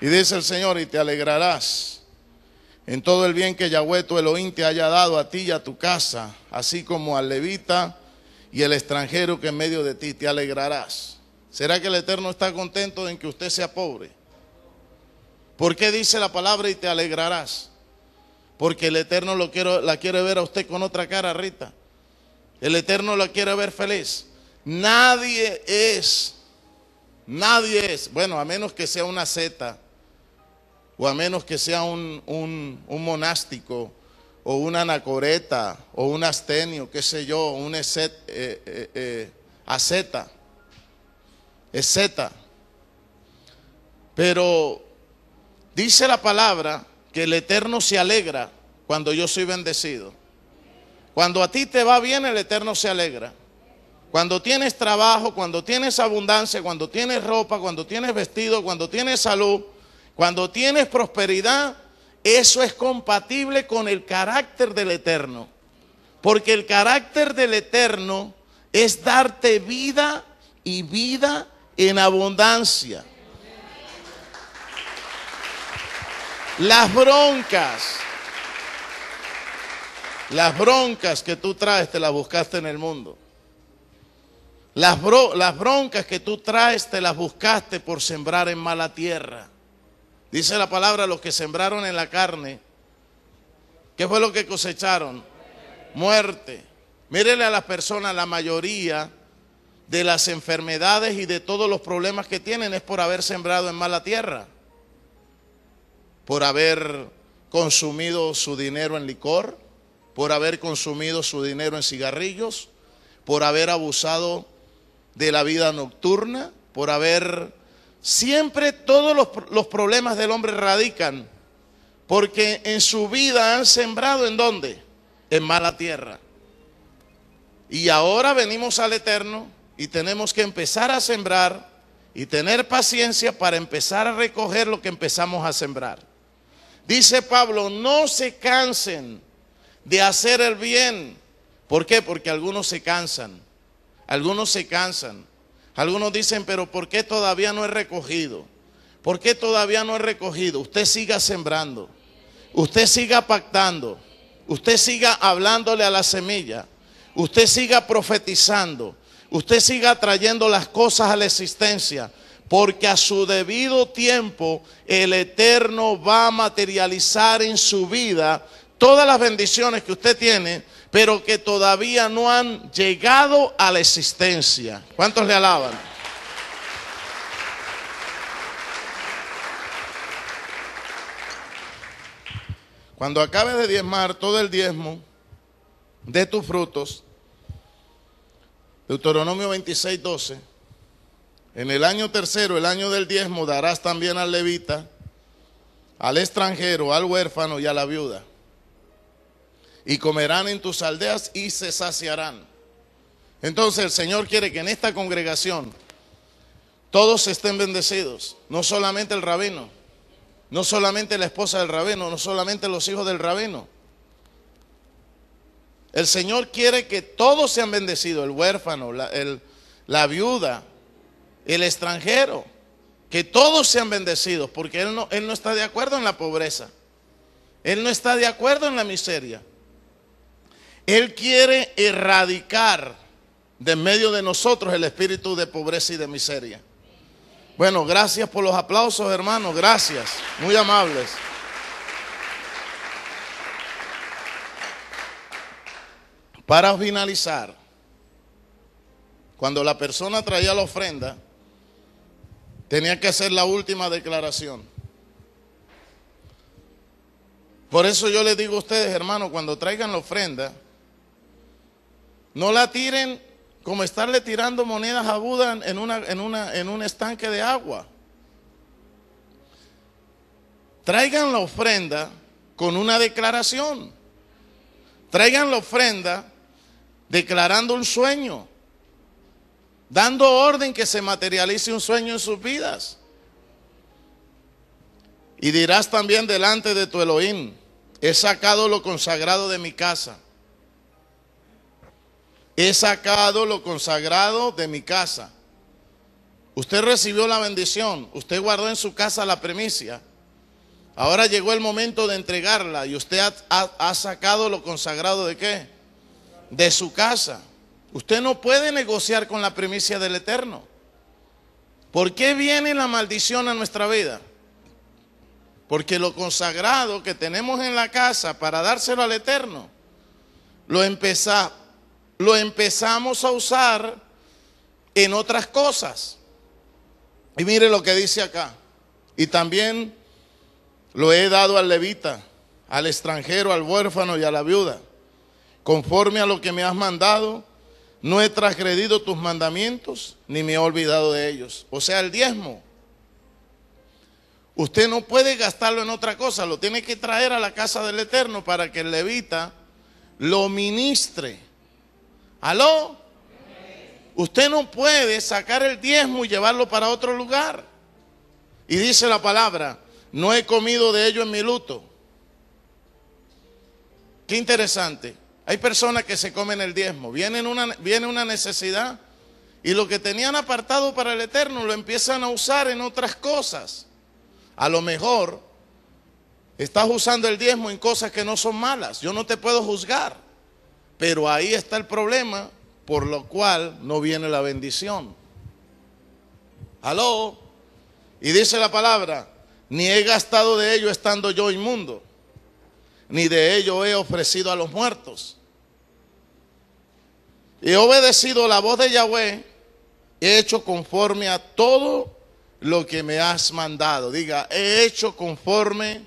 Y dice el Señor, y te alegrarás en todo el bien que Yahweh tu Elohim te haya dado a ti y a tu casa, así como al levita y el extranjero que en medio de ti te alegrarás. ¿Será que el Eterno está contento en que usted sea pobre? ¿Por qué dice la palabra y te alegrarás? Porque el Eterno lo quiero, la quiere ver a usted con otra cara, Rita. El Eterno la quiere ver feliz. Nadie es, nadie es, bueno, a menos que sea una zeta o a menos que sea un, monástico o un anacoreta o un astenio, qué sé yo, un eh, eh, eh, aseta, Pero dice la palabra que el Eterno se alegra cuando yo soy bendecido. Cuando a ti te va bien, el Eterno se alegra. Cuando tienes trabajo, cuando tienes abundancia, cuando tienes ropa, cuando tienes vestido, cuando tienes salud, cuando tienes prosperidad, eso es compatible con el carácter del Eterno. Porque el carácter del Eterno es darte vida y vida en abundancia. Las broncas, las broncas que tú traes te las buscaste en el mundo. Las, broncas que tú traes te las buscaste por sembrar en mala tierra. Dice la palabra, los que sembraron en la carne, ¿qué fue lo que cosecharon? Muerte. Mírele a las personas, la mayoría de las enfermedades y de todos los problemas que tienen es por haber sembrado en mala tierra, por haber consumido su dinero en licor, por haber consumido su dinero en cigarrillos, por haber abusado de la vida nocturna, por haber Siempre todos los, problemas del hombre radican porque en su vida han sembrado en dónde? En mala tierra. Y ahora venimos al Eterno y tenemos que empezar a sembrar y tener paciencia para empezar a recoger lo que empezamos a sembrar. Dice Pablo, no se cansen de hacer el bien. ¿Por qué? Porque algunos se cansan. Algunos se cansan. Algunos dicen, pero ¿por qué todavía no he recogido? ¿Por qué todavía no he recogido? Usted siga sembrando. Usted siga pactando. Usted siga hablándole a la semilla. Usted siga profetizando. Usted siga trayendo las cosas a la existencia. Porque a su debido tiempo el Eterno va a materializar en su vida todas las bendiciones que usted tiene pero que todavía no han llegado a la existencia. ¿Cuántos le alaban? Cuando acabes de diezmar todo el diezmo de tus frutos, Deuteronomio 26, 12, en el año tercero, el año del diezmo, darás también al levita, al extranjero, al huérfano y a la viuda y comerán en tus aldeas y se saciarán. Entonces el Señor quiere que en esta congregación todos estén bendecidos, no solamente el rabino, no solamente la esposa del rabino, no solamente los hijos del rabino. El Señor quiere que todos sean bendecidos, el huérfano, la, viuda, el extranjero, que todos sean bendecidos, porque él no está de acuerdo en la pobreza, Él no está de acuerdo en la miseria. Él quiere erradicar de medio de nosotros el espíritu de pobreza y de miseria. Bueno, gracias por los aplausos, hermanos. Gracias. Muy amables. Para finalizar, cuando la persona traía la ofrenda, tenía que hacer la última declaración. Por eso yo les digo a ustedes, hermanos, cuando traigan la ofrenda, no la tiren como estarle tirando monedas a Buda en, en un estanque de agua. Traigan la ofrenda con una declaración. Traigan la ofrenda declarando un sueño, dando orden que se materialice un sueño en sus vidas. Y dirás también delante de tu Elohim, he sacado lo consagrado de mi casa he sacado lo consagrado de mi casa. Usted recibió la bendición, usted guardó en su casa la premicia. Ahora llegó el momento de entregarla y usted ha, sacado lo consagrado de qué? De su casa. Usted no puede negociar con la premicia del Eterno. ¿Por qué viene la maldición a nuestra vida? Porque lo consagrado que tenemos en la casa para dárselo al Eterno, lo empezamos lo empezamos a usar en otras cosas. Y mire lo que dice acá. Y también lo he dado al levita, al extranjero, al huérfano y a la viuda. Conforme a lo que me has mandado, no he transgredido tus mandamientos ni me he olvidado de ellos. O sea, el diezmo. Usted no puede gastarlo en otra cosa, lo tiene que traer a la casa del Eterno para que el levita lo ministre. ¿Aló? Usted no puede sacar el diezmo y llevarlo para otro lugar. Y dice la palabra, no he comido de ello en mi luto. Qué interesante. Hay personas que se comen el diezmo. Viene una, viene una necesidad y lo que tenían apartado para el eterno lo empiezan a usar en otras cosas. A lo mejor estás usando el diezmo en cosas que no son malas. Yo no te puedo juzgar. Pero ahí está el problema por lo cual no viene la bendición. Aló. Y dice la palabra, ni he gastado de ello estando yo inmundo, ni de ello he ofrecido a los muertos. He obedecido la voz de Yahweh, he hecho conforme a todo lo que me has mandado. Diga, he hecho conforme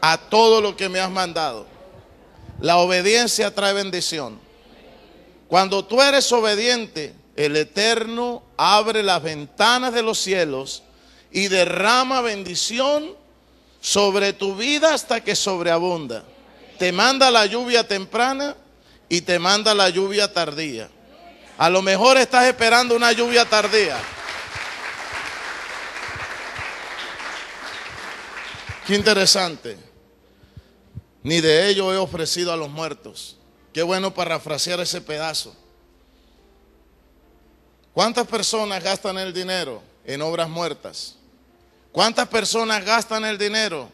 a todo lo que me has mandado. La obediencia trae bendición. Cuando tú eres obediente, el Eterno abre las ventanas de los cielos y derrama bendición sobre tu vida hasta que sobreabunda. Te manda la lluvia temprana y te manda la lluvia tardía. A lo mejor estás esperando una lluvia tardía. Qué interesante ni de ello he ofrecido a los muertos. Qué bueno parafrasear ese pedazo. ¿Cuántas personas gastan el dinero en obras muertas? ¿Cuántas personas gastan el dinero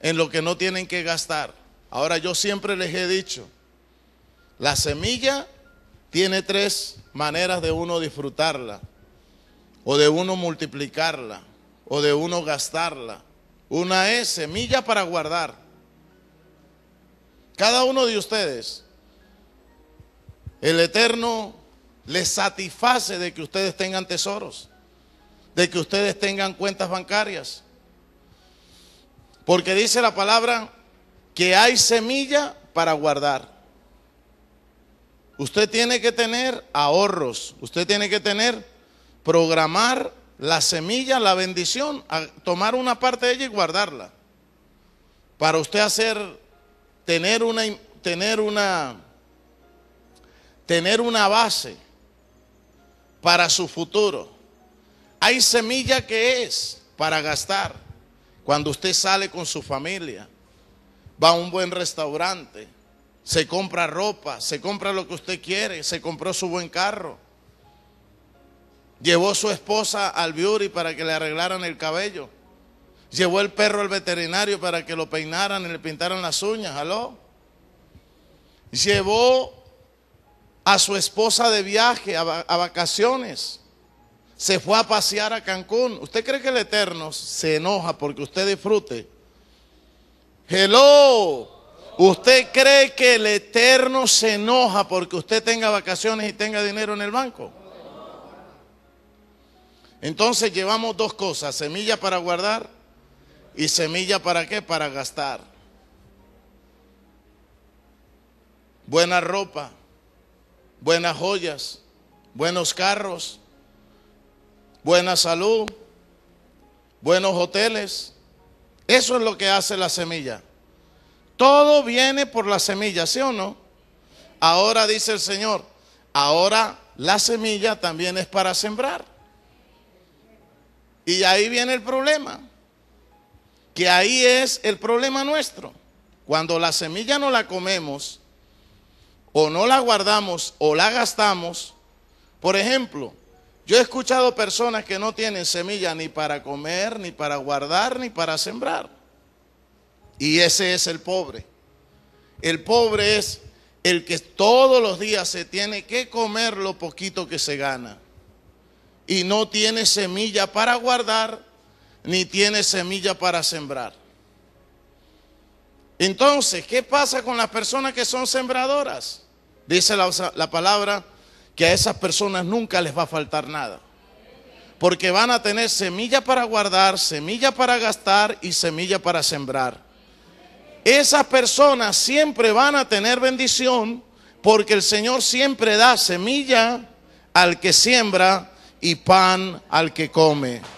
en lo que no tienen que gastar? Ahora yo siempre les he dicho, la semilla tiene tres maneras de uno disfrutarla, o de uno multiplicarla, o de uno gastarla. Una es semilla para guardar. Cada uno de ustedes, el Eterno les satisface de que ustedes tengan tesoros, de que ustedes tengan cuentas bancarias. Porque dice la palabra que hay semilla para guardar. Usted tiene que tener ahorros, usted tiene que tener, programar la semilla, la bendición, tomar una parte de ella y guardarla. Para usted hacer tener una, tener una, tener una base para su futuro. Hay semilla que es para gastar cuando usted sale con su familia, va a un buen restaurante, se compra ropa, se compra lo que usted quiere, se compró su buen carro. Llevó su esposa al beauty para que le arreglaran el cabello. Llevó el perro al veterinario para que lo peinaran y le pintaran las uñas, ¿aló? Llevó a su esposa de viaje, a, vacaciones. Se fue a pasear a Cancún. ¿Usted cree que el Eterno se enoja porque usted disfrute? Hello. ¿Usted cree que el Eterno se enoja porque usted tenga vacaciones y tenga dinero en el banco? Entonces llevamos dos cosas, semillas para guardar ¿Y semilla para qué? Para gastar. Buena ropa, buenas joyas, buenos carros, buena salud, buenos hoteles. Eso es lo que hace la semilla. Todo viene por la semilla, ¿sí o no? Ahora dice el Señor, ahora la semilla también es para sembrar. Y ahí viene el problema. Que ahí es el problema nuestro. Cuando la semilla no la comemos, o no la guardamos, o la gastamos, por ejemplo, yo he escuchado personas que no tienen semilla ni para comer, ni para guardar, ni para sembrar. Y ese es el pobre. El pobre es el que todos los días se tiene que comer lo poquito que se gana. Y no tiene semilla para guardar, ni tiene semilla para sembrar. Entonces, ¿qué pasa con las personas que son sembradoras? Dice la, la, palabra que a esas personas nunca les va a faltar nada. Porque van a tener semilla para guardar, semilla para gastar y semilla para sembrar. Esas personas siempre van a tener bendición porque el Señor siempre da semilla al que siembra y pan al que come.